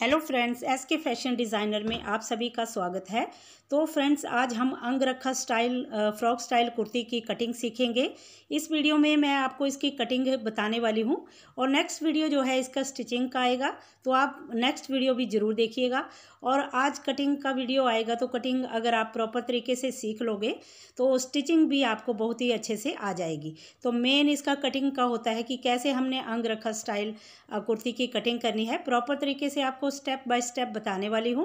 hello friends S K fashion designer में आप सभी का स्वागत है तो फ्रेंड्स आज हम angrakha style frock style kurti की कटिंग सीखेंगे इस वीडियो में मैं आपको इसकी कटिंग बताने वाली हूँ और नेक्स्ट वीडियो जो है इसका स्टिचिंग का आएगा तो आप नेक्स्ट वीडियो भी ज़रूर देखिएगा और आज कटिंग का वीडियो आएगा तो कटिंग अगर आप प्रॉपर तरीके से सीख लोगे तो स्टिचिंग भी आपको बहुत ही अच्छे से आ जाएगी तो मेन इसका कटिंग का होता है कि कैसे हमने रखा स्टाइल कुर्ती की कटिंग करनी है प्रॉपर तरीके से आपको आपको स्टेप बाय स्टेप बताने वाली हूँ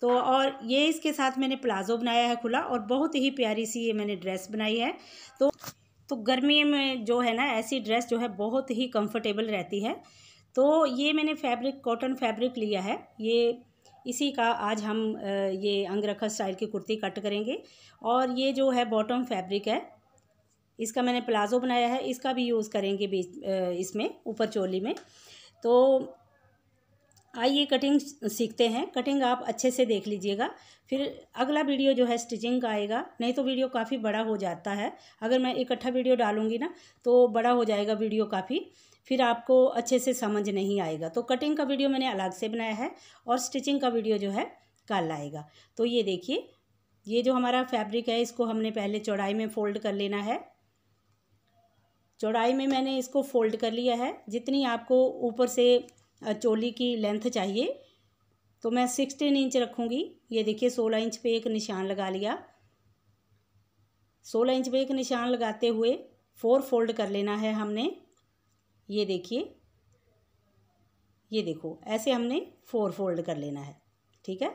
तो और ये इसके साथ मैंने प्लाजो बनाया है खुला और बहुत ही प्यारी सी ये मैंने ड्रेस बनाई है तो तो गर्मी में जो है ना ऐसी ड्रेस जो है बहुत ही कंफर्टेबल रहती है तो ये मैंने फैब्रिक कॉटन फैब्रिक लिया है ये इसी का आज हम ये अंगरखा स्टाइल की कुर्ती कट करेंगे और ये जो है बॉटम फैब्रिक है इसका मैंने प्लाजो बनाया है इसका भी यूज़ करेंगे बीच इसमें ऊपर चोली में तो आइए कटिंग सीखते हैं कटिंग आप अच्छे से देख लीजिएगा फिर अगला वीडियो जो है स्टिचिंग का आएगा नहीं तो वीडियो काफ़ी बड़ा हो जाता है अगर मैं इकट्ठा वीडियो डालूंगी ना तो बड़ा हो जाएगा वीडियो काफ़ी फिर आपको अच्छे से समझ नहीं आएगा तो कटिंग का वीडियो मैंने अलग से बनाया है और स्टिचिंग का वीडियो जो है कल आएगा तो ये देखिए ये जो हमारा फैब्रिक है इसको हमने पहले चौड़ाई में फ़ोल्ड कर लेना है चौड़ाई में मैंने इसको फ़ोल्ड कर लिया है जितनी आपको ऊपर से चोली की लेंथ चाहिए तो मैं सिक्सटीन इंच रखूँगी ये देखिए सोलह इंच पे एक निशान लगा लिया सोलह इंच पे एक निशान लगाते हुए फोर फोल्ड कर लेना है हमने ये देखिए ये देखो ऐसे हमने फोर फोल्ड कर लेना है ठीक है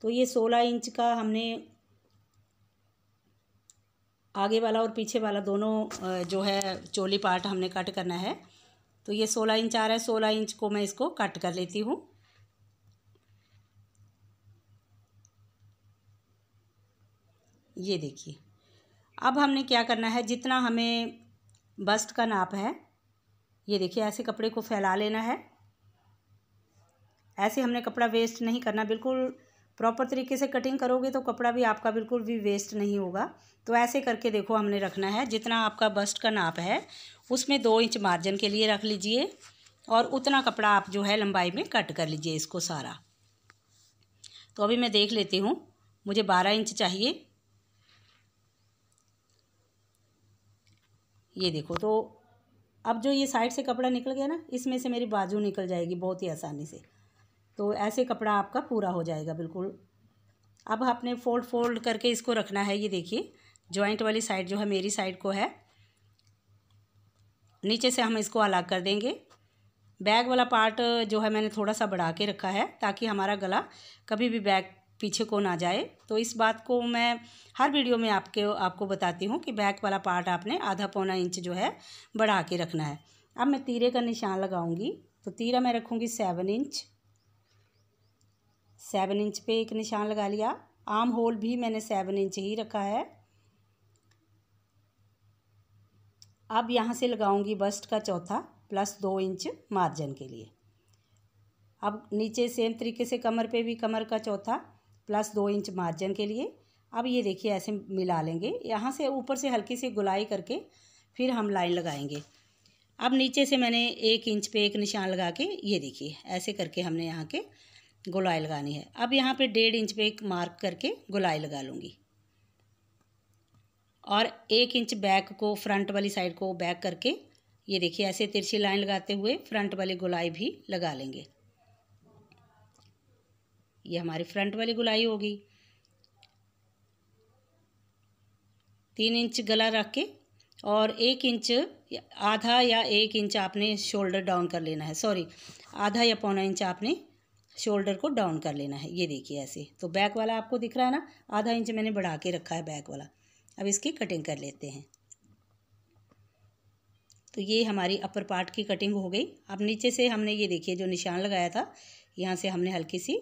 तो ये सोलह इंच का हमने आगे वाला और पीछे वाला दोनों जो है चोली पार्ट हमने कट करना है तो ये सोलह इंच आ रहा है सोलह इंच को मैं इसको कट कर लेती हूँ ये देखिए अब हमने क्या करना है जितना हमें बस्ट का नाप है ये देखिए ऐसे कपड़े को फैला लेना है ऐसे हमने कपड़ा वेस्ट नहीं करना बिल्कुल प्रॉपर तरीके से कटिंग करोगे तो कपड़ा भी आपका बिल्कुल भी वेस्ट नहीं होगा तो ऐसे करके देखो हमने रखना है जितना आपका बस्ट का नाप है उसमें दो इंच मार्जिन के लिए रख लीजिए और उतना कपड़ा आप जो है लंबाई में कट कर लीजिए इसको सारा तो अभी मैं देख लेती हूँ मुझे बारह इंच चाहिए ये देखो तो अब जो ये साइड से कपड़ा निकल गया ना इसमें से मेरी बाजू निकल जाएगी बहुत ही आसानी से तो ऐसे कपड़ा आपका पूरा हो जाएगा बिल्कुल अब आपने फोल्ड फोल्ड करके इसको रखना है ये देखिए जॉइंट वाली साइड जो है मेरी साइड को है नीचे से हम इसको अलग कर देंगे बैग वाला पार्ट जो है मैंने थोड़ा सा बढ़ा के रखा है ताकि हमारा गला कभी भी बैग पीछे को ना जाए तो इस बात को मैं हर वीडियो में आपके आपको बताती हूँ कि बैक वाला पार्ट आपने आधा पौना इंच जो है बढ़ा के रखना है अब मैं तीरे का निशान लगाऊंगी तो तीरा मैं रखूँगी सेवन इंच सेवन इंच पे एक निशान लगा लिया आर्म होल भी मैंने सेवन इंच ही रखा है अब यहाँ से लगाऊंगी बस्ट का चौथा प्लस दो इंच मार्जिन के लिए अब नीचे सेम तरीके से कमर पे भी कमर का चौथा प्लस दो इंच मार्जिन के लिए अब ये देखिए ऐसे मिला लेंगे यहाँ से ऊपर से हल्की सी गुलाई करके फिर हम लाइन लगाएंगे अब नीचे से मैंने एक इंच पे एक निशान लगा के ये देखिए ऐसे करके हमने यहाँ के गोलाई लगानी है अब यहाँ पे डेढ़ इंच पे एक मार्क करके गोलाई लगा लूँगी और एक इंच बैक को फ्रंट वाली साइड को बैक करके ये देखिए ऐसे तिरछी लाइन लगाते हुए फ्रंट वाली गोलाई भी लगा लेंगे ये हमारी फ्रंट वाली गोलाई होगी तीन इंच गला रख के और एक इंच आधा या एक इंच आपने शोल्डर डाउन कर लेना है सॉरी आधा या पौना इंच आपने शोल्डर को डाउन कर लेना है ये देखिए ऐसे तो बैक वाला आपको दिख रहा है ना आधा इंच मैंने बढ़ा के रखा है बैक वाला अब इसकी कटिंग कर लेते हैं तो ये हमारी अपर पार्ट की कटिंग हो गई अब नीचे से हमने ये देखिए जो निशान लगाया था यहाँ से हमने हल्की सी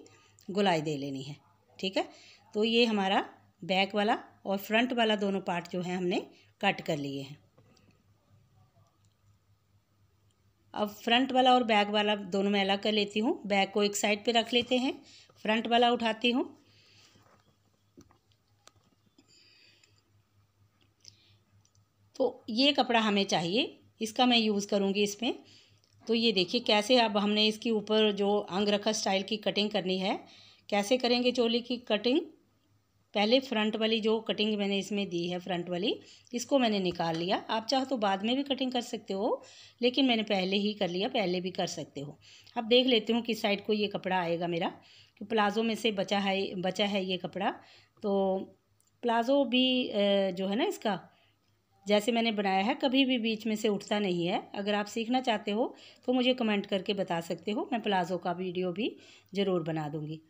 गुलाई दे लेनी है ठीक है तो ये हमारा बैक वाला और फ्रंट वाला दोनों पार्ट जो है हमने कट कर लिए हैं अब फ्रंट वाला और बैक वाला दोनों में अलग कर लेती हूँ बैक को एक साइड पे रख लेते हैं फ्रंट वाला उठाती हूँ तो ये कपड़ा हमें चाहिए इसका मैं यूज़ करूँगी इसमें तो ये देखिए कैसे अब हमने इसके ऊपर जो अंग रखा स्टाइल की कटिंग करनी है कैसे करेंगे चोली की कटिंग पहले फ्रंट वाली जो कटिंग मैंने इसमें दी है फ्रंट वाली इसको मैंने निकाल लिया आप चाहो तो बाद में भी कटिंग कर सकते हो लेकिन मैंने पहले ही कर लिया पहले भी कर सकते हो अब देख लेते हूँ किस साइड को ये कपड़ा आएगा मेरा कि प्लाज़ो में से बचा है बचा है ये कपड़ा तो प्लाज़ो भी जो है ना इसका जैसे मैंने बनाया है कभी भी बीच में से उठता नहीं है अगर आप सीखना चाहते हो तो मुझे कमेंट करके बता सकते हो मैं प्लाज़ो का वीडियो भी ज़रूर बना दूँगी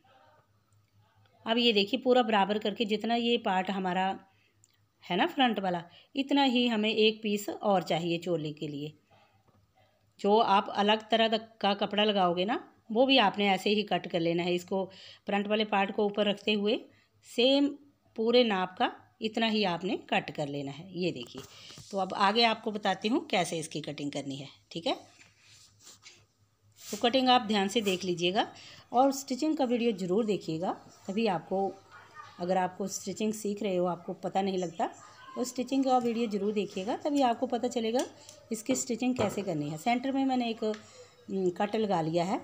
अब ये देखिए पूरा बराबर करके जितना ये पार्ट हमारा है ना फ्रंट वाला इतना ही हमें एक पीस और चाहिए चोली के लिए जो आप अलग तरह का कपड़ा लगाओगे ना वो भी आपने ऐसे ही कट कर लेना है इसको फ्रंट वाले पार्ट को ऊपर रखते हुए सेम पूरे नाप का इतना ही आपने कट कर लेना है ये देखिए तो अब आगे आपको बताती हूँ कैसे इसकी कटिंग करनी है ठीक है तो कटिंग आप ध्यान से देख लीजिएगा और स्टिचिंग का वीडियो ज़रूर देखिएगा तभी आपको अगर आपको स्टिचिंग सीख रहे हो आपको पता नहीं लगता तो स्टिचिंग का वीडियो ज़रूर देखिएगा तभी आपको पता चलेगा इसकी स्टिचिंग कैसे करनी है सेंटर में मैंने एक कट हम्म, लगा लिया है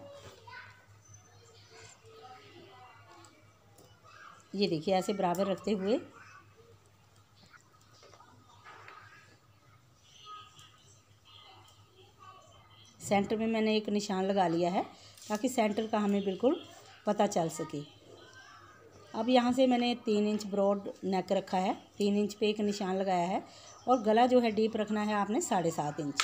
ये देखिए ऐसे बराबर रखते हुए सेंटर में मैंने एक निशान लगा लिया है ताकि सेंटर का हमें बिल्कुल पता चल सके अब यहाँ से मैंने तीन इंच ब्रॉड नेक रखा है तीन इंच पे एक निशान लगाया है और गला जो है डीप रखना है आपने साढ़े सात इंच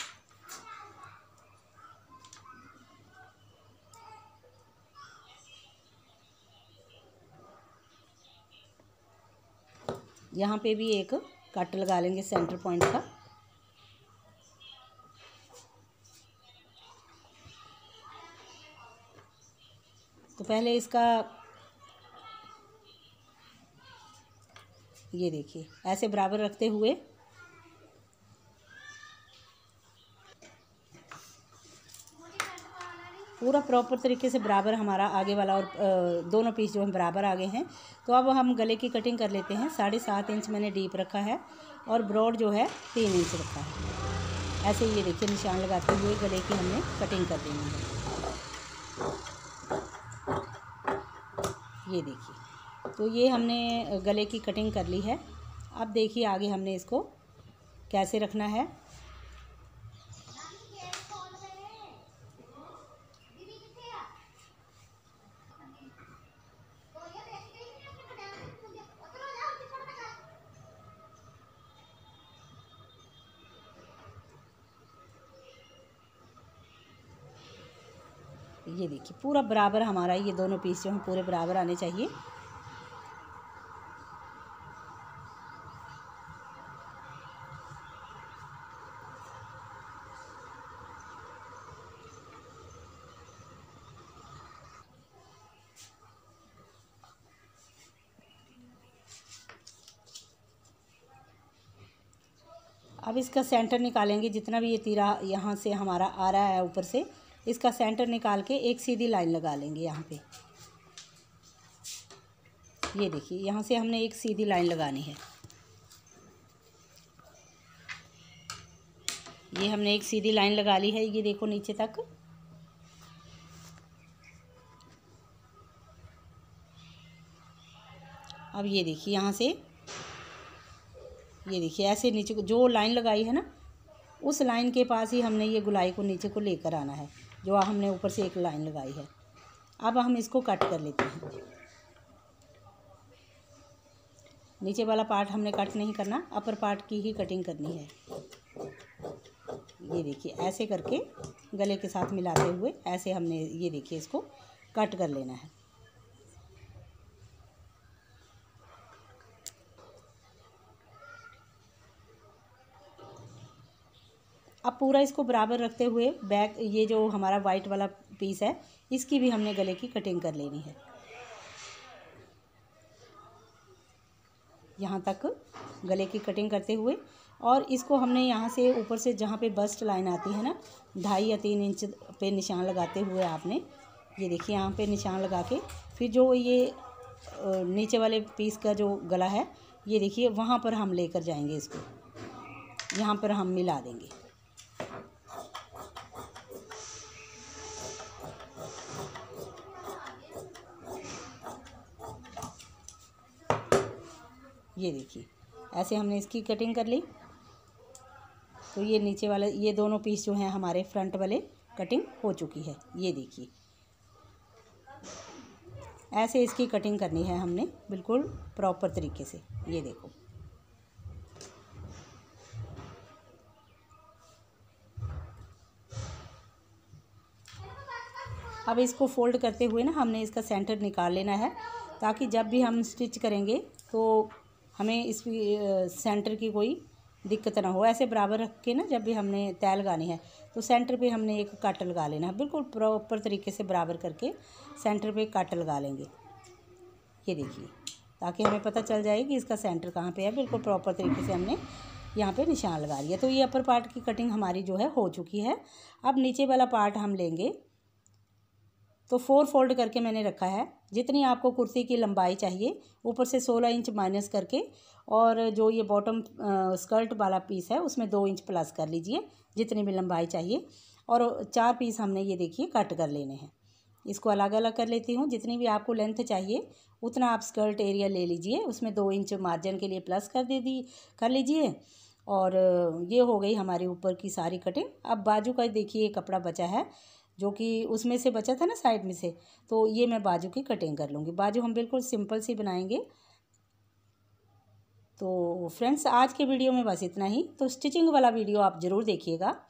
यहाँ पे भी एक कट लगा लेंगे सेंटर पॉइंट का तो पहले इसका ये देखिए ऐसे बराबर रखते हुए पूरा प्रॉपर तरीके से बराबर हमारा आगे वाला और दोनों पीस जो हम बराबर आ गए हैं तो अब हम गले की कटिंग कर लेते हैं साढ़े सात इंच मैंने डीप रखा है और ब्रॉड जो है तीन इंच रखा है ऐसे ये देखिए निशान लगाते हुए गले की हमने कटिंग कर देनी है ये देखिए तो ये हमने गले की कटिंग कर ली है अब देखिए आगे हमने इसको कैसे रखना है ये देखिए पूरा बराबर हमारा ये दोनों पीस जो हैं पूरे बराबर आने चाहिए अब इसका सेंटर निकालेंगे जितना भी ये तीरा यहाँ से हमारा आ रहा है ऊपर से इसका सेंटर निकाल के एक सीधी लाइन लगा लेंगे यहाँ पे ये देखिए यहाँ से हमने एक सीधी लाइन लगानी है ये हमने एक सीधी लाइन लगा ली है ये देखो नीचे तक अब ये देखिए यहाँ से ये देखिए ऐसे नीचे को जो लाइन लगाई है ना उस लाइन के पास ही हमने ये गुलाई को नीचे को लेकर आना है जो हमने ऊपर से एक लाइन लगाई है अब हम इसको कट कर लेते हैं नीचे वाला पार्ट हमने कट नहीं करना अपर पार्ट की ही कटिंग करनी है ये देखिए ऐसे करके गले के साथ मिलाते हुए ऐसे हमने ये देखिए इसको कट कर लेना है पूरा इसको बराबर रखते हुए बैक ये जो हमारा वाइट वाला पीस है इसकी भी हमने गले की कटिंग कर लेनी है यहाँ तक गले की कटिंग करते हुए और इसको हमने यहाँ से ऊपर से जहाँ पे बस्ट लाइन आती है ना ढाई या तीन इंच पे निशान लगाते हुए आपने ये देखिए यहाँ पे निशान लगा के फिर जो ये नीचे वाले पीस का जो गला है ये देखिए वहाँ पर हम लेकर जाएंगे इसको यहाँ पर हम मिला देंगे ये देखिए ऐसे हमने इसकी कटिंग कर ली तो ये नीचे वाले ये दोनों पीस जो हैं हमारे फ्रंट वाले कटिंग हो चुकी है ये देखिए ऐसे इसकी कटिंग करनी है हमने बिल्कुल प्रॉपर तरीके से ये देखो अब इसको फोल्ड करते हुए ना हमने इसका सेंटर निकाल लेना है ताकि जब भी हम स्टिच करेंगे तो हमें इसकी सेंटर की कोई दिक्कत ना हो ऐसे बराबर रख के ना जब भी हमने तय लगानी है तो सेंटर पे हमने एक काट लगा लेना है बिल्कुल प्रॉपर तरीके से बराबर करके सेंटर पे काट लगा लेंगे ये देखिए ताकि हमें पता चल जाए कि इसका सेंटर कहाँ पे है बिल्कुल प्रॉपर तरीके से हमने यहाँ पे निशान लगा लिया तो ये अपर पार्ट की कटिंग हमारी जो है हो चुकी है अब नीचे वाला पार्ट हम लेंगे तो फोर फोल्ड करके मैंने रखा है जितनी आपको कुर्ती की लंबाई चाहिए ऊपर से सोलह इंच माइनस करके और जो ये बॉटम स्कर्ट वाला पीस है उसमें दो इंच प्लस कर लीजिए जितनी भी लंबाई चाहिए और चार पीस हमने ये देखिए कट कर लेने हैं इसको अलग अलग कर लेती हूँ जितनी भी आपको लेंथ चाहिए उतना आप स्कर्ट एरिया ले लीजिए उसमें दो इंच मार्जिन के लिए प्लस कर दे दी कर लीजिए और ये हो गई हमारे ऊपर की सारी कटिंग अब बाजू का देखिए कपड़ा बचा है जो कि उसमें से बचा था ना साइड में से तो ये मैं बाजू की कटिंग कर लूँगी बाजू हम बिल्कुल सिंपल सी बनाएंगे तो फ्रेंड्स आज के वीडियो में बस इतना ही तो स्टिचिंग वाला वीडियो आप ज़रूर देखिएगा